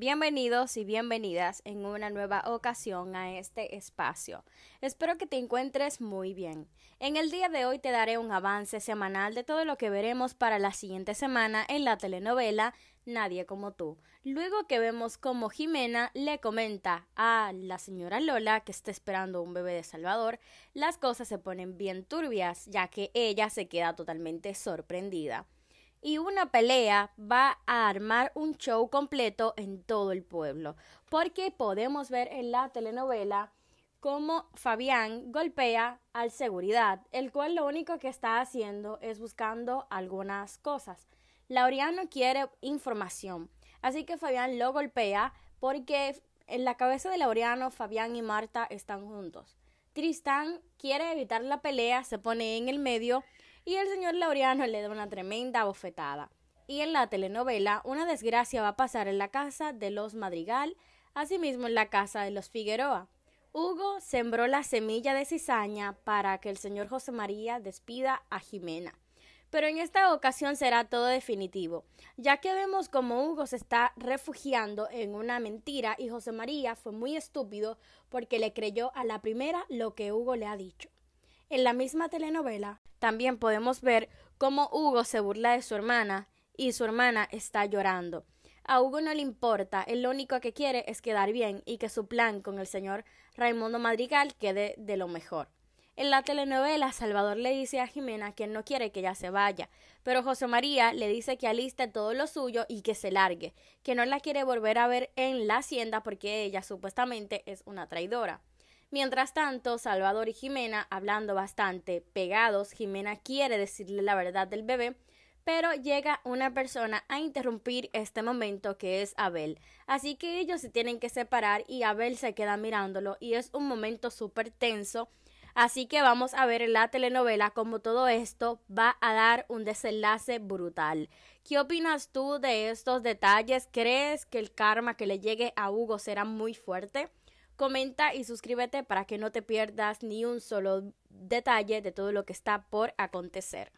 Bienvenidos y bienvenidas en una nueva ocasión a este espacio. Espero que te encuentres muy bien. En el día de hoy te daré un avance semanal de todo lo que veremos para la siguiente semana en la telenovela Nadie como tú. Luego que vemos como Jimena le comenta a la señora Lola que está esperando un bebé de Salvador, las cosas se ponen bien turbias ya que ella se queda totalmente sorprendida y una pelea va a armar un show completo en todo el pueblo, porque podemos ver en la telenovela cómo Fabián golpea al seguridad, el cual lo único que está haciendo es buscando algunas cosas. Laureano quiere información, así que Fabián lo golpea porque en la cabeza de Laureano Fabián y Marta están juntos. Tristán quiere evitar la pelea, se pone en el medio y el señor Laureano le da una tremenda bofetada. Y en la telenovela, una desgracia va a pasar en la casa de los Madrigal, asimismo en la casa de los Figueroa. Hugo sembró la semilla de cizaña para que el señor José María despida a Jimena. Pero en esta ocasión será todo definitivo, ya que vemos como Hugo se está refugiando en una mentira y José María fue muy estúpido porque le creyó a la primera lo que Hugo le ha dicho. En la misma telenovela también podemos ver cómo Hugo se burla de su hermana y su hermana está llorando. A Hugo no le importa, él lo único que quiere es quedar bien y que su plan con el señor Raimundo Madrigal quede de lo mejor. En la telenovela, Salvador le dice a Jimena que no quiere que ella se vaya, pero José María le dice que aliste todo lo suyo y que se largue, que no la quiere volver a ver en la hacienda porque ella supuestamente es una traidora. Mientras tanto, Salvador y Jimena hablando bastante, pegados, Jimena quiere decirle la verdad del bebé, pero llega una persona a interrumpir este momento que es Abel. Así que ellos se tienen que separar y Abel se queda mirándolo y es un momento súper tenso. Así que vamos a ver en la telenovela como todo esto va a dar un desenlace brutal. ¿Qué opinas tú de estos detalles? ¿Crees que el karma que le llegue a Hugo será muy fuerte? comenta y suscríbete para que no te pierdas ni un solo detalle de todo lo que está por acontecer.